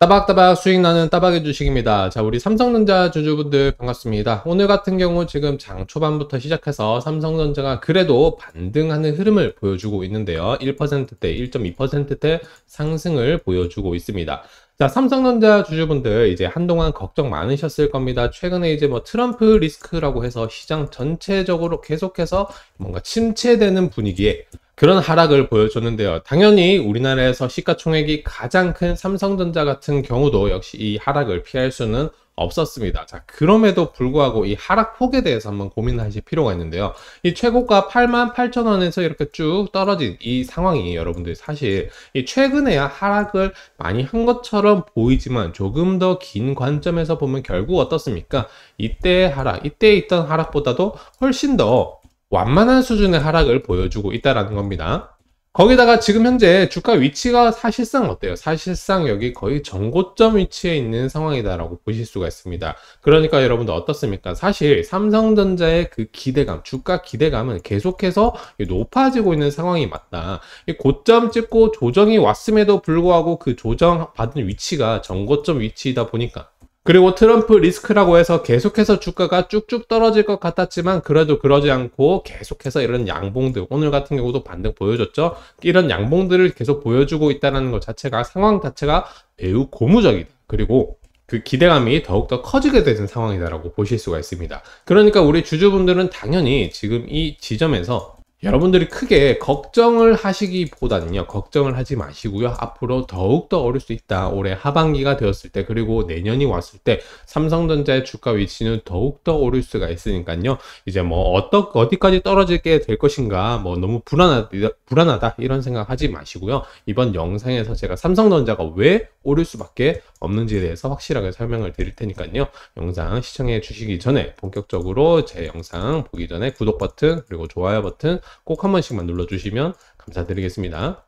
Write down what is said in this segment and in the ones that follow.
따박따박 수익 나는 따박의 주식입니다. 자, 우리 삼성전자 주주분들 반갑습니다. 오늘 같은 경우 지금 장 초반부터 시작해서 삼성전자가 그래도 반등하는 흐름을 보여주고 있는데요. 1%대, 1.2%대 상승을 보여주고 있습니다. 자, 삼성전자 주주분들 이제 한동안 걱정 많으셨을 겁니다. 최근에 이제 뭐 트럼프 리스크라고 해서 시장 전체적으로 계속해서 뭔가 침체되는 분위기에 그런 하락을 보여줬는데요. 당연히 우리나라에서 시가총액이 가장 큰 삼성전자 같은 경우도 역시 이 하락을 피할 수는 없었습니다. 자, 그럼에도 불구하고 이 하락폭에 대해서 한번 고민하실 필요가 있는데요. 이 최고가 88,000원에서 이렇게 쭉 떨어진 이 상황이 여러분들 사실 이 최근에야 하락을 많이 한 것처럼 보이지만 조금 더 긴 관점에서 보면 결국 어떻습니까? 이때 하락, 이때 있던 하락보다도 훨씬 더 완만한 수준의 하락을 보여주고 있다라는 겁니다. 거기다가 지금 현재 주가 위치가 사실상 어때요? 사실상 여기 거의 정고점 위치에 있는 상황이다라고 보실 수가 있습니다. 그러니까 여러분들 어떻습니까? 사실 삼성전자의 그 기대감, 주가 기대감은 계속해서 높아지고 있는 상황이 맞다. 고점 찍고 조정이 왔음에도 불구하고 그 조정 받은 위치가 정고점 위치이다 보니까 그리고 트럼프 리스크라고 해서 계속해서 주가가 쭉쭉 떨어질 것 같았지만 그래도 그러지 않고 계속해서 이런 양봉들 오늘 같은 경우도 반등 보여줬죠 이런 양봉들을 계속 보여주고 있다는 것 자체가 상황 자체가 매우 고무적이다 그리고 그 기대감이 더욱더 커지게 되는 상황이다라고 보실 수가 있습니다 그러니까 우리 주주분들은 당연히 지금 이 지점에서 여러분들이 크게 걱정을 하시기보다는요 걱정을 하지 마시고요 앞으로 더욱더 오를 수 있다 올해 하반기가 되었을 때 그리고 내년이 왔을 때 삼성전자의 주가 위치는 더욱더 오를 수가 있으니까요 이제 뭐 어떠, 어디까지 떨어질게 될 것인가 뭐 너무 불안하다, 불안하다 이런 생각하지 마시고요 이번 영상에서 제가 삼성전자가 왜 오를 수밖에 없는지에 대해서 확실하게 설명을 드릴 테니까요 영상 시청해 주시기 전에 본격적으로 제 영상 보기 전에 구독 버튼 그리고 좋아요 버튼 꼭한 번씩만 눌러주시면 감사드리겠습니다.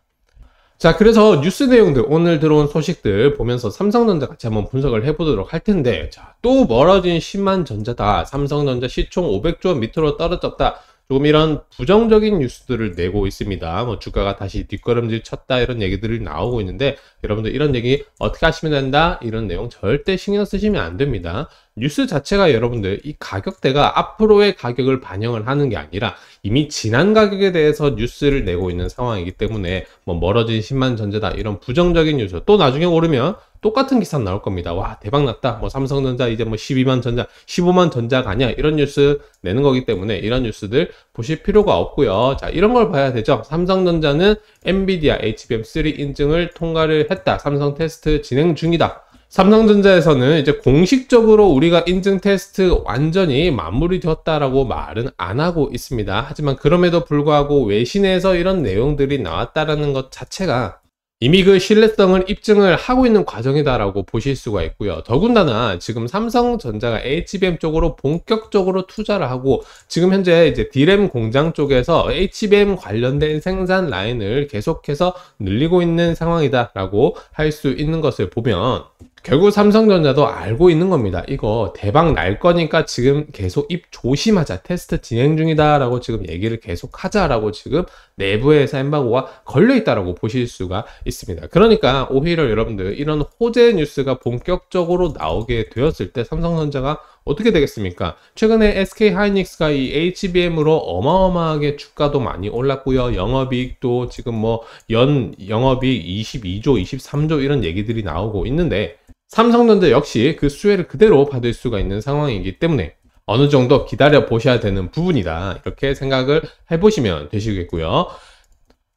자, 그래서 뉴스 내용들, 오늘 들어온 소식들 보면서 삼성전자 같이 한번 분석을 해보도록 할 텐데, 자, 또 멀어진 10만 전자다. 삼성전자 시총 500조 밑으로 떨어졌다. 조금 이런 부정적인 뉴스들을 내고 있습니다. 뭐 주가가 다시 뒷걸음질 쳤다 이런 얘기들이 나오고 있는데 여러분들 이런 얘기 어떻게 하시면 된다 이런 내용 절대 신경 쓰시면 안 됩니다. 뉴스 자체가 여러분들 이 가격대가 앞으로의 가격을 반영을 하는 게 아니라 이미 지난 가격에 대해서 뉴스를 내고 있는 상황이기 때문에 뭐 멀어진 10만 전제다 이런 부정적인 뉴스 또 나중에 오르면 똑같은 기사 나올 겁니다. 와, 대박 났다. 뭐 삼성전자 이제 뭐 12만 전자, 15만 전자 가 아니야. 이런 뉴스 내는 거기 때문에 이런 뉴스들 보실 필요가 없고요. 자, 이런 걸 봐야 되죠. 삼성전자는 엔비디아 HBM3 인증을 통과를 했다. 삼성 테스트 진행 중이다. 삼성전자에서는 이제 공식적으로 우리가 인증 테스트 완전히 마무리되었다라고 말은 안 하고 있습니다. 하지만 그럼에도 불구하고 외신에서 이런 내용들이 나왔다라는 것 자체가 이미 그 신뢰성을 입증을 하고 있는 과정이다라고 보실 수가 있고요. 더군다나 지금 삼성전자가 HBM 쪽으로 본격적으로 투자를 하고 지금 현재 이제 D램 공장 쪽에서 HBM 관련된 생산 라인을 계속해서 늘리고 있는 상황이다라고 할 수 있는 것을 보면 결국 삼성전자도 알고 있는 겁니다. 이거 대박 날 거니까 지금 계속 입 조심하자. 테스트 진행 중이다라고 지금 얘기를 계속 하자라고 지금 내부에서 엠바고가 걸려 있다라고 보실 수가 있습니다. 그러니까 오히려 여러분들 이런 호재 뉴스가 본격적으로 나오게 되었을 때 삼성전자가 어떻게 되겠습니까? 최근에 SK 하이닉스가 이 HBM으로 어마어마하게 주가도 많이 올랐고요. 영업이익도 지금 뭐 연 영업이익 22조, 23조 이런 얘기들이 나오고 있는데 삼성전자 역시 그 수혜를 그대로 받을 수가 있는 상황이기 때문에 어느 정도 기다려 보셔야 되는 부분이다. 이렇게 생각을 해보시면 되시겠고요.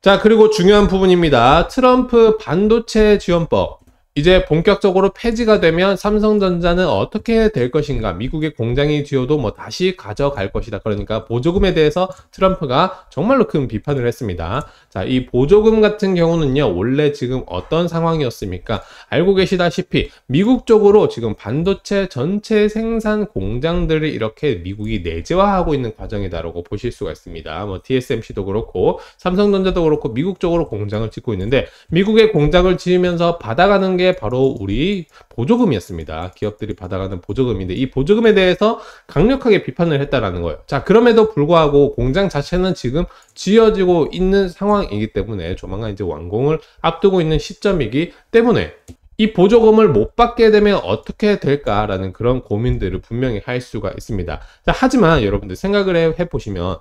자, 그리고 중요한 부분입니다. 트럼프 반도체 지원법. 이제 본격적으로 폐지가 되면 삼성전자는 어떻게 될 것인가? 미국의 공장이 지어도 뭐 다시 가져갈 것이다. 그러니까 보조금에 대해서 트럼프가 정말로 큰 비판을 했습니다. 자, 이 보조금 같은 경우는요, 원래 지금 어떤 상황이었습니까? 알고 계시다시피 미국 쪽으로 지금 반도체 전체 생산 공장들을 이렇게 미국이 내재화하고 있는 과정이다라고 보실 수가 있습니다. 뭐 TSMC도 그렇고 삼성전자도 그렇고 미국 쪽으로 공장을 짓고 있는데 미국의 공장을 지으면서 받아가는 게게 바로 우리 보조금이었습니다. 기업들이 받아가는 보조금인데 이 보조금에 대해서 강력하게 비판을 했다라는 거예요. 자, 그럼에도 불구하고 공장 자체는 지금 지어지고 있는 상황이기 때문에 조만간 이제 완공을 앞두고 있는 시점이기 때문에 이 보조금을 못 받게 되면 어떻게 될까라는 그런 고민들을 분명히 할 수가 있습니다. 자, 하지만 여러분들 생각을 해보시면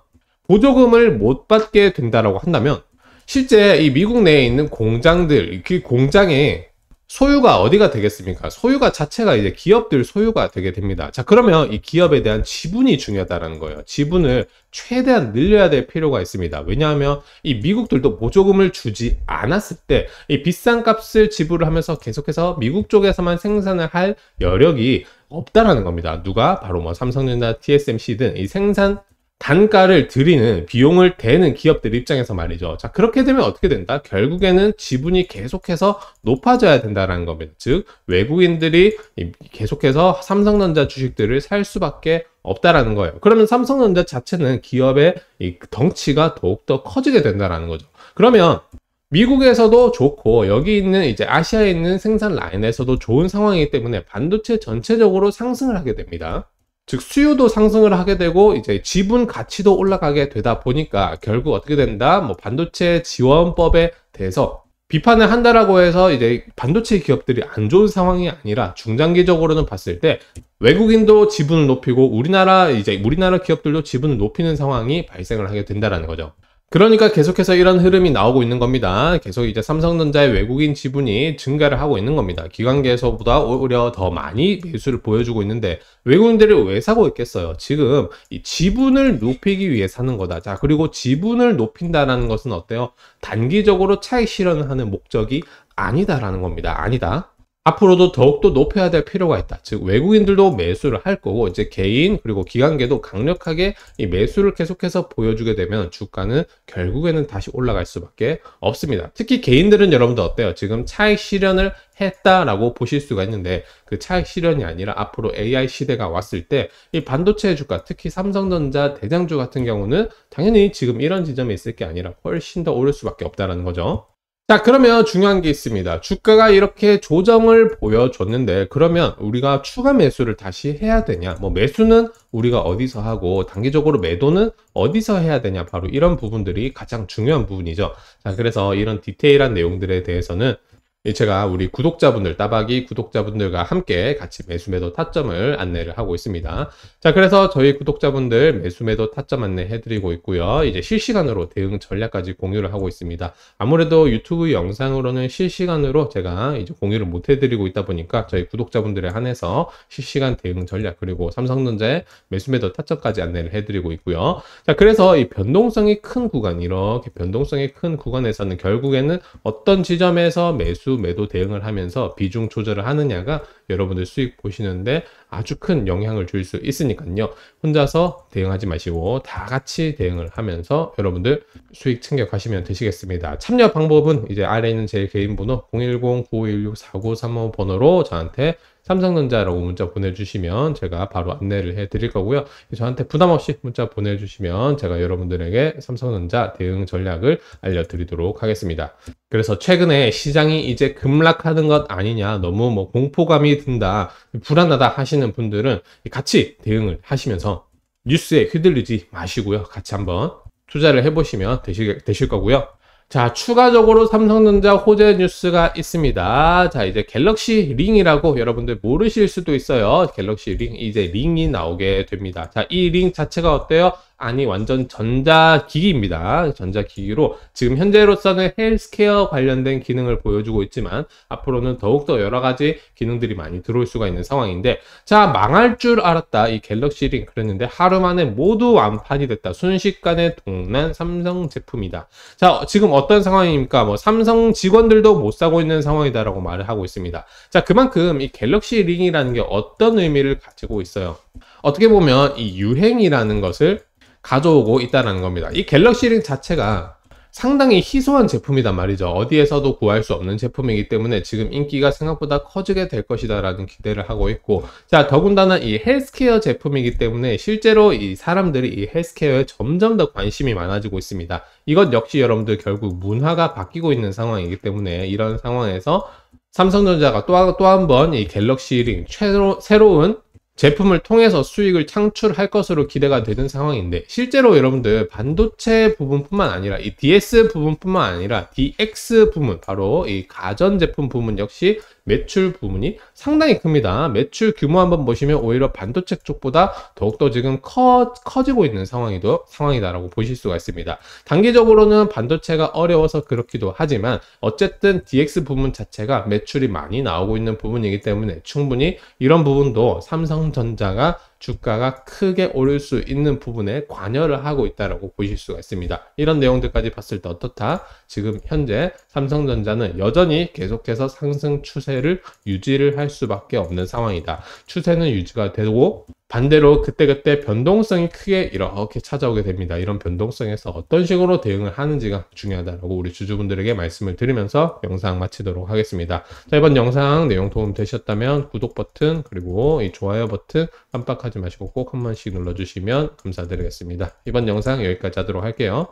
보조금을 못 받게 된다라고 한다면 실제 이 미국 내에 있는 공장들, 그 공장에 소유가 어디가 되겠습니까? 소유가 자체가 이제 기업들 소유가 되게 됩니다. 자, 그러면 이 기업에 대한 지분이 중요하다는 거예요. 지분을 최대한 늘려야 될 필요가 있습니다. 왜냐하면 이 미국들도 보조금을 주지 않았을 때 이 비싼 값을 지불을 하면서 계속해서 미국 쪽에서만 생산을 할 여력이 없다라는 겁니다. 누가 바로 뭐 삼성전자, TSMC 등 이 생산 단가를 드리는 비용을 대는 기업들 입장에서 말이죠. 자, 그렇게 되면 어떻게 된다? 결국에는 지분이 계속해서 높아져야 된다라는 겁니다. 즉, 외국인들이 계속해서 삼성전자 주식들을 살 수밖에 없다라는 거예요. 그러면 삼성전자 자체는 기업의 덩치가 더욱더 커지게 된다라는 거죠. 그러면 미국에서도 좋고 여기 있는 이제 아시아에 있는 생산 라인에서도 좋은 상황이기 때문에 반도체 전체적으로 상승을 하게 됩니다. 즉 수요도 상승을 하게 되고 이제 지분 가치도 올라가게 되다 보니까 결국 어떻게 된다? 뭐 반도체 지원법에 대해서 비판을 한다라고 해서 이제 반도체 기업들이 안 좋은 상황이 아니라 중장기적으로는 봤을 때 외국인도 지분을 높이고 우리나라 이제 우리나라 기업들도 지분을 높이는 상황이 발생을 하게 된다라는 거죠. 그러니까 계속해서 이런 흐름이 나오고 있는 겁니다. 계속 이제 삼성전자의 외국인 지분이 증가를 하고 있는 겁니다. 기관계에서보다 오히려 더 많이 매수를 보여주고 있는데 외국인들이 왜 사고 있겠어요? 지금 이 지분을 높이기 위해 사는 거다. 자 그리고 지분을 높인다라는 것은 어때요? 단기적으로 차익 실현 하는 목적이 아니다라는 겁니다. 아니다. 앞으로도 더욱더 높여야 될 필요가 있다. 즉 외국인들도 매수를 할 거고 이제 개인 그리고 기관계도 강력하게 이 매수를 계속해서 보여주게 되면 주가는 결국에는 다시 올라갈 수밖에 없습니다. 특히 개인들은 여러분들 어때요? 지금 차익 실현을 했다라고 보실 수가 있는데 그 차익 실현이 아니라 앞으로 AI 시대가 왔을 때 이 반도체 주가 특히 삼성전자 대장주 같은 경우는 당연히 지금 이런 지점에 있을 게 아니라 훨씬 더 오를 수밖에 없다라는 거죠. 자 그러면 중요한 게 있습니다 주가가 이렇게 조정을 보여줬는데 그러면 우리가 추가 매수를 다시 해야 되냐 뭐 매수는 우리가 어디서 하고 단기적으로 매도는 어디서 해야 되냐 바로 이런 부분들이 가장 중요한 부분이죠 자 그래서 이런 디테일한 내용들에 대해서는 예, 제가 우리 구독자분들, 따박이 구독자분들과 함께 같이 매수매도 타점을 안내를 하고 있습니다. 자, 그래서 저희 구독자분들 매수매도 타점 안내해드리고 있고요. 이제 실시간으로 대응 전략까지 공유를 하고 있습니다. 아무래도 유튜브 영상으로는 실시간으로 제가 이제 공유를 못 해드리고 있다 보니까 저희 구독자분들에 한해서 실시간 대응 전략 그리고 삼성전자 매수매도 타점까지 안내를 해드리고 있고요. 자, 그래서 이 변동성이 큰 구간 이렇게 변동성이 큰 구간에서는 결국에는 어떤 지점에서 매수 매도 대응을 하면서 비중 조절을 하느냐가 여러분들 수익 보시는데 아주 큰 영향을 줄 수 있으니까요. 혼자서 대응하지 마시고 다 같이 대응을 하면서 여러분들 수익 챙겨가시면 되시겠습니다. 참여 방법은 이제 아래 있는 제 개인 번호 010-9516-4935 번호로 저한테 삼성전자라고 문자 보내주시면 제가 바로 안내를 해드릴 거고요. 저한테 부담없이 문자 보내주시면 제가 여러분들에게 삼성전자 대응 전략을 알려드리도록 하겠습니다. 그래서 최근에 시장이 이제 급락하는 것 아니냐, 너무 뭐 공포감이 든다 불안하다 하시는 분들은 같이 대응을 하시면서 뉴스에 휘둘리지 마시고요 같이 한번 투자를 해보시면 되실, 되실 거고요 자 추가적으로 삼성전자 호재 뉴스가 있습니다 자 이제 갤럭시 링이라고 여러분들 모르실 수도 있어요 갤럭시 링 이제 링이 나오게 됩니다 자 이 링 자체가 어때요 아니 완전 전자기기입니다. 전자기기로 지금 현재로서는 헬스케어 관련된 기능을 보여주고 있지만 앞으로는 더욱더 여러 가지 기능들이 많이 들어올 수가 있는 상황인데 자 망할 줄 알았다 이 갤럭시 링 그랬는데 하루 만에 모두 완판이 됐다 순식간에 동난 삼성 제품이다 자 지금 어떤 상황입니까 뭐 삼성 직원들도 못 사고 있는 상황이다라고 말을 하고 있습니다 자 그만큼 이 갤럭시 링이라는 게 어떤 의미를 가지고 있어요 어떻게 보면 이 유행이라는 것을 가져오고 있다는 겁니다. 이 갤럭시 링 자체가 상당히 희소한 제품이단 말이죠. 어디에서도 구할 수 없는 제품이기 때문에 지금 인기가 생각보다 커지게 될 것이다 라는 기대를 하고 있고 자 더군다나 이 헬스케어 제품이기 때문에 실제로 이 사람들이 이 헬스케어에 점점 더 관심이 많아지고 있습니다. 이것 역시 여러분들 결국 문화가 바뀌고 있는 상황이기 때문에 이런 상황에서 삼성전자가 또, 또한번 이 갤럭시 링 최로, 새로운 제품을 통해서 수익을 창출할 것으로 기대가 되는 상황인데 실제로 여러분들 반도체 부분뿐만 아니라 이 DS 부분뿐만 아니라 DX 부분 바로 이 가전제품 부분 역시 매출 부분이 상당히 큽니다. 매출 규모 한번 보시면 오히려 반도체 쪽보다 더욱더 지금 커, 커지고 있는 상황이도, 상황이다라고 보실 수가 있습니다. 단기적으로는 반도체가 어려워서 그렇기도 하지만 어쨌든 DX 부분 자체가 매출이 많이 나오고 있는 부분이기 때문에 충분히 이런 부분도 삼성전자가 주가가 크게 오를 수 있는 부분에 관여를 하고 있다라고 보실 수가 있습니다. 이런 내용들까지 봤을 때 어떻다? 지금 현재 삼성전자는 여전히 계속해서 상승 추세를 유지를 할 수밖에 없는 상황이다. 추세는 유지가 되고 반대로 그때그때 변동성이 크게 이렇게 찾아오게 됩니다. 이런 변동성에서 어떤 식으로 대응을 하는지가 중요하다고 우리 주주분들에게 말씀을 드리면서 영상 마치도록 하겠습니다. 자, 이번 영상 내용 도움 되셨다면 구독 버튼 그리고 이 좋아요 버튼 깜빡하지 마시고 꼭 한 번씩 눌러주시면 감사드리겠습니다. 이번 영상 여기까지 하도록 할게요.